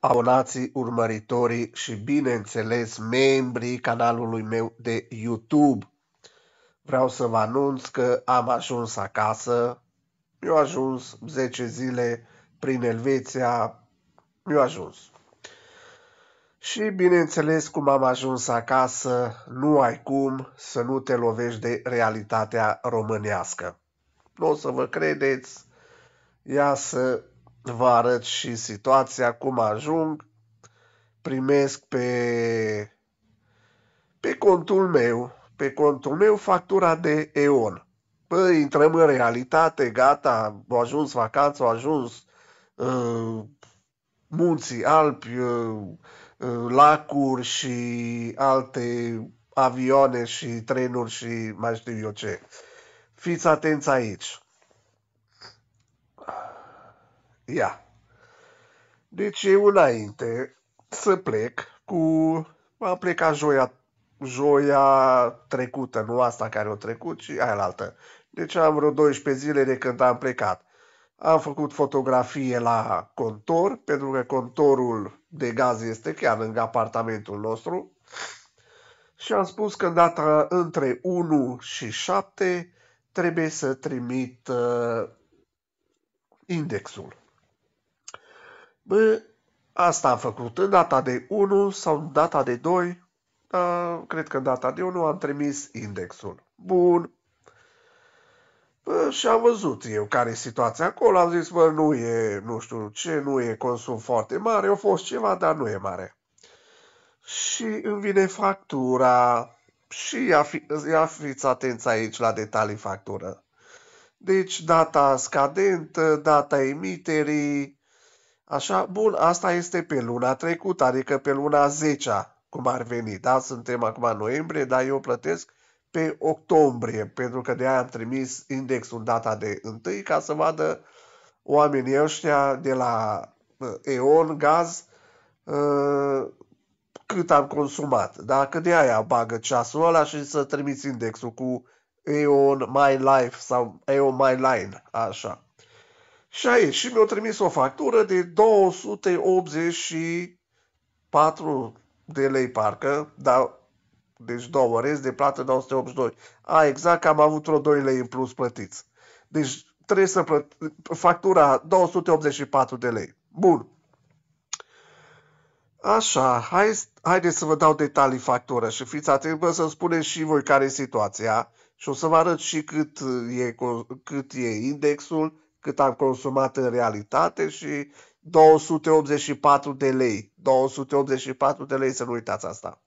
abonații, urmăritorii și, bineînțeles, membrii canalului meu de YouTube. Vreau să vă anunț că am ajuns acasă. Mi-au ajuns 10 zile prin Elveția. Mi-au ajuns. Și, bineînțeles, cum am ajuns acasă, nu ai cum să nu te lovești de realitatea românească. Nu o să vă credeți, ia să vă arăt și situația, cum ajung. Primesc pe, pe contul meu, pe contul meu factura de EON. Păi, intrăm în realitate, gata, au ajuns vacanța, au ajuns uh, munții, alpi, uh, uh, lacuri și alte avioane și trenuri și mai știu eu ce. Fiți atenți aici. Ia. Deci eu înainte să plec cu... Am plecat joia, joia trecută, nu asta care o trecut, ci aia altă. Deci am vreo 12 zile de când am plecat. Am făcut fotografie la contor, pentru că contorul de gaz este chiar lângă apartamentul nostru. Și am spus că în data între 1 și 7 trebuie să trimit uh, indexul. Bă, asta am făcut. În data de 1 sau în data de 2, a, cred că în data de 1 am trimis indexul. Bun. Bă, și am văzut eu care e situația acolo. Am zis, bă, nu e, nu știu ce, nu e consum foarte mare. A fost ceva, dar nu e mare. Și îmi vine factura. Și ia, fi, ia fiți atenți aici la detalii factură. Deci data scadentă, data emiterii, Așa, bun, asta este pe luna trecută, adică pe luna 10 cum ar veni. Da, suntem acum în noiembrie, dar eu plătesc pe octombrie, pentru că de-aia am trimis indexul data de 1 ca să vadă oamenii ăștia de la uh, EON, gaz, uh, cât am consumat. Dacă de aia bagă ceasul ăla și să trimiți indexul cu EON My Life sau EON My Line, așa. Și ieșit și mi-au trimis o factură de 284 de lei parcă, dar deci două rest de plată 982. A, exact am avut vreo 2 lei în plus plătiți. Deci trebuie să plăt... factura 284 de lei. Bun. Așa, hai, haideți să vă dau detalii factură și fiți atenți, vă să spuneți și voi care e situația și o să vă arăt și cât e, cât e indexul cât am consumat în realitate și 284 de lei. 284 de lei, să nu uitați asta.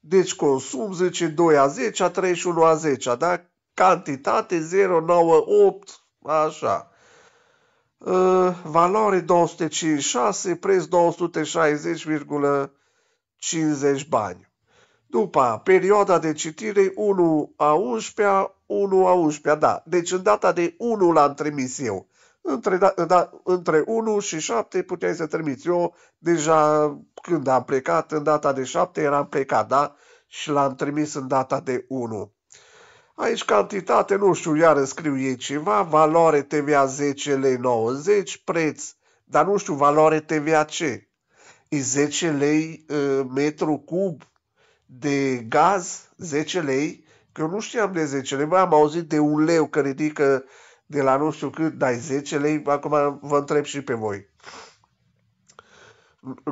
Deci consum, zice 2 a 10, a 31 a 10, da? Cantitate 098, așa. Uh, valoare 256, preț 260,50 bani. După perioada de citire 1 a 11, 1 a 11, da. Deci în data de 1 l-am trimis eu. Între, da, da, între 1 și 7 puteai să trimiți eu. Deja când am plecat, în data de 7 eram plecat, da? Și l-am trimis în data de 1. Aici cantitate, nu știu, iar scriu ei ceva, valoare TVA 10 lei 90, preț, dar nu știu, valoare TVA ce? E 10 lei uh, metru cub de gaz, 10 lei, Uh, Că eu nu știam de 10 lei, bă, am auzit de un leu că ridică de la nu știu cât, dai 10 lei, acum vă întreb și pe voi.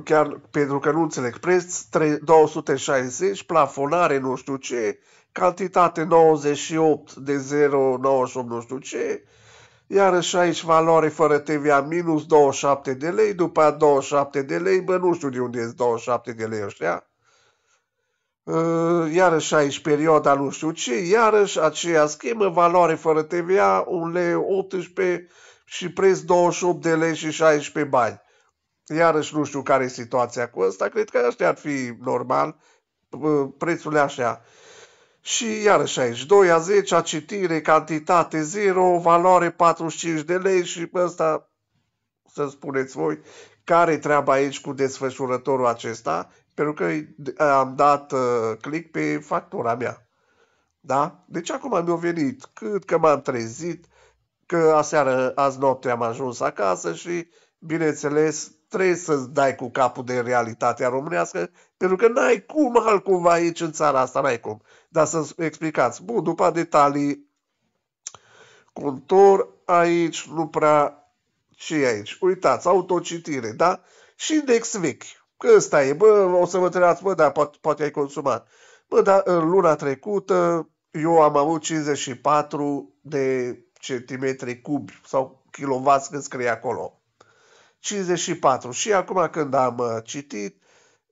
Chiar pentru că nu înțeleg preț, 260, plafonare, nu știu ce, cantitate 98 de 0,98 nu știu ce, iarăși aici valoare fără TVA minus 27 de lei, după 27 de lei, bă, nu știu de unde e 27 de lei ăștia. Ă, iarăși aici perioada nu știu ce, iarăși aceea schemă, valoare fără TVA, 1 lei 18 și preț 28 de lei și 16 bani. Iarăși nu știu care e situația cu ăsta, cred că ăștia ar fi normal, ă, prețurile așa. Și iarăși aici, 2 a 10, a citire, cantitate 0, valoare 45 de lei și pe ăsta, să spuneți voi, care treaba aici cu desfășurătorul acesta, pentru că am dat uh, click pe factura mea. Da? Deci acum mi-a venit cât că m-am trezit, că aseară, azi noapte am ajuns acasă și, bineînțeles, trebuie să-ți dai cu capul de realitatea românească, pentru că n-ai cum altcumva aici în țara asta, n-ai cum. Dar să explicați. Bun, după detalii, contor, aici nu prea ce e aici? Uitați, autocitire, da? Și index vechi că ăsta e, bă, o să vă întrebați, bă, dar poate, poate ai consumat. Bă, dar în ă, luna trecută eu am avut 54 de centimetri cubi sau kilovați când scrie acolo. 54. Și acum când am ă, citit,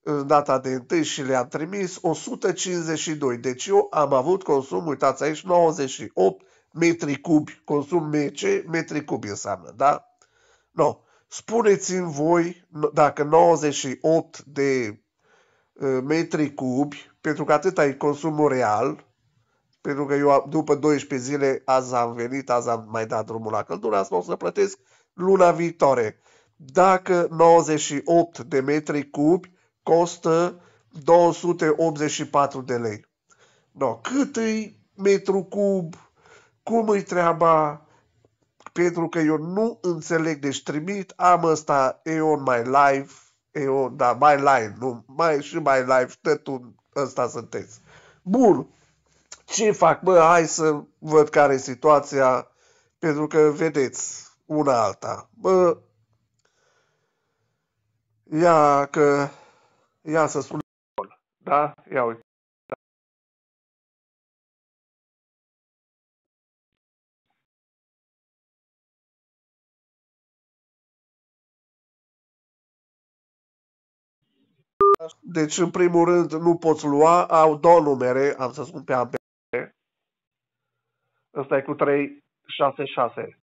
în data de întâi și le-am trimis 152. Deci eu am avut consum, uitați aici, 98 metri cubi. Consum MC, metri cubi înseamnă, da? No. Spuneți-mi voi dacă 98 de uh, metri cubi, pentru că atâta e consumul real, pentru că eu după 12 zile azi am venit, azi am mai dat drumul la căldură, asta o să plătesc luna viitoare. Dacă 98 de metri cubi costă 284 de lei. No, cât e metru cub, cum e treaba, pentru că eu nu înțeleg, deci trimit, am ăsta, Eon My Life, Eon, da, My Life, nu, mai și My Life, tătul ăsta sunteți. Bun, ce fac, bă, hai să văd care e situația, pentru că vedeți una alta. Bă, ia că, ia să spun, da, ia uite. Deci, în primul rând, nu poți lua, au două numere, am să spun pe ambele. Ăsta e cu 366.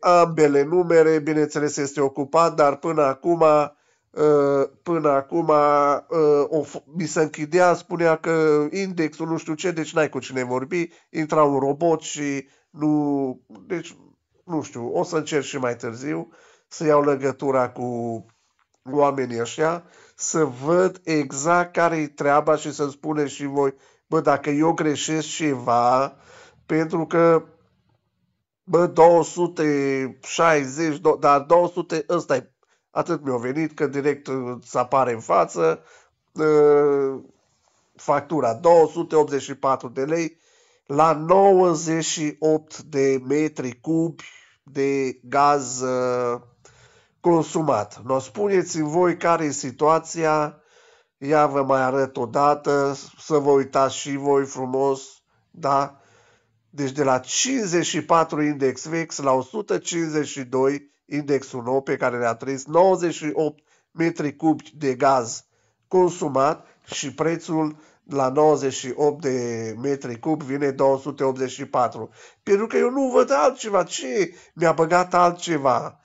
Ambele numere, bineînțeles, este ocupat, dar până acum, uh, până acum uh, o, mi se închidea, spunea că indexul nu știu ce, deci n-ai cu cine vorbi, intra un robot și nu... Deci nu știu, o să încerc și mai târziu să iau legătura cu oamenii așa, să văd exact care e treaba și să-mi spune și voi, bă, dacă eu greșesc ceva, pentru că, bă, 260, dar 200, ăsta e, atât mi-a venit, că direct să uh, apare în față, uh, factura 284 de lei, la 98 de metri cubi de gaz uh, consumat. No, spuneți-mi voi care e situația, ia vă mai arăt o dată, să vă uitați și voi frumos, da? Deci de la 54 index VIX la 152 indexul nou pe care le-a trăit, 98 metri cubi de gaz consumat și prețul la 98 de metri cub vine 284. Pentru că eu nu văd altceva. Ce mi-a băgat altceva?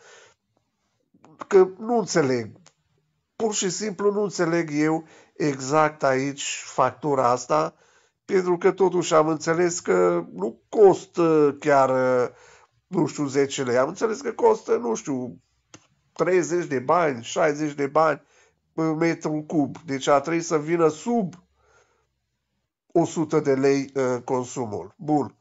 Că nu înțeleg. Pur și simplu nu înțeleg eu exact aici factura asta, pentru că totuși am înțeles că nu costă chiar, nu știu, 10 lei. Am înțeles că costă, nu știu, 30 de bani, 60 de bani pe metru cub. Deci a trebuit să vină sub 100 de lei uh, consumul. Bun.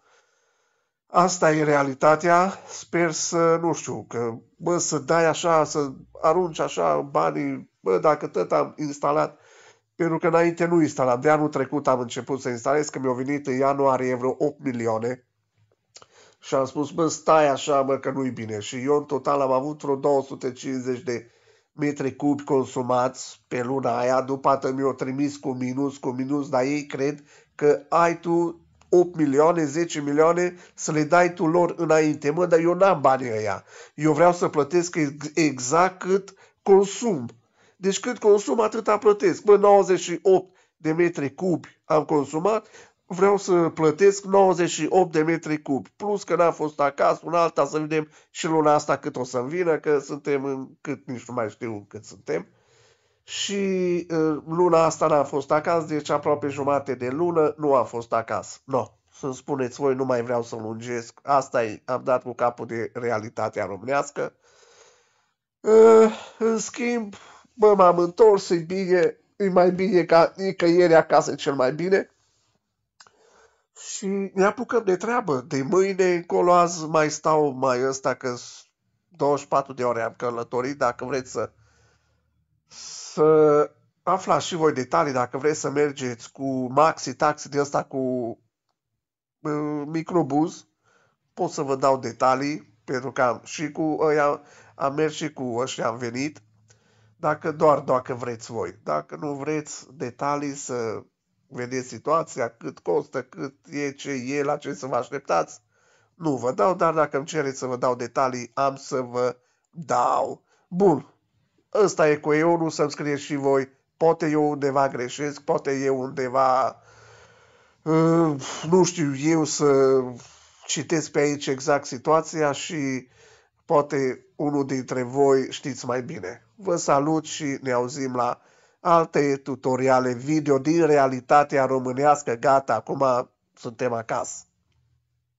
Asta e realitatea. Sper să, nu știu, că bă, să dai așa, să arunci așa banii, bă, dacă tot am instalat, pentru că înainte nu instalam. De anul trecut am început să instalez, că mi-au venit în ianuarie vreo 8 milioane și am spus, bă, stai așa, bă, că nu-i bine. Și eu în total am avut vreo 250 de metri cubi consumați pe luna aia, după atât mi-o trimis cu minus, cu minus, dar ei cred că ai tu 8 milioane, 10 milioane să le dai tu lor înainte. Mă, dar eu n-am banii ăia. Eu vreau să plătesc exact cât consum. Deci cât consum, atâta plătesc. Mă, 98 de metri cubi am consumat, vreau să plătesc 98 de metri cub, plus că n-am fost acasă, un alta să vedem și luna asta cât o să-mi vină, că suntem în cât, nici nu mai știu cât suntem. Și uh, luna asta n-am fost acasă, deci aproape jumate de lună nu am fost acasă. Nu, no. să-mi spuneți voi, nu mai vreau să lungesc, asta e, am dat cu capul de realitatea românească. Uh, în schimb, bă, m-am întors, e bine, e mai bine ca nicăieri acasă cel mai bine și ne apucăm de treabă. De mâine încolo azi mai stau mai ăsta că 24 de ore am călătorit, dacă vreți să, să aflați și voi detalii, dacă vreți să mergeți cu maxi, taxi de ăsta cu uh, microbuz, pot să vă dau detalii, pentru că am și cu ăia, am mers și cu ăștia, am venit, dacă doar dacă vreți voi. Dacă nu vreți detalii să vedeți situația, cât costă, cât e, ce e, la ce să vă așteptați. Nu vă dau, dar dacă îmi cereți să vă dau detalii, am să vă dau. Bun, ăsta e cu eonul, să-mi scrieți și voi. Poate eu undeva greșesc, poate eu undeva, uh, nu știu eu să citesc pe aici exact situația și poate unul dintre voi știți mai bine. Vă salut și ne auzim la alte tutoriale video din realitatea românească, gata, acum suntem acasă.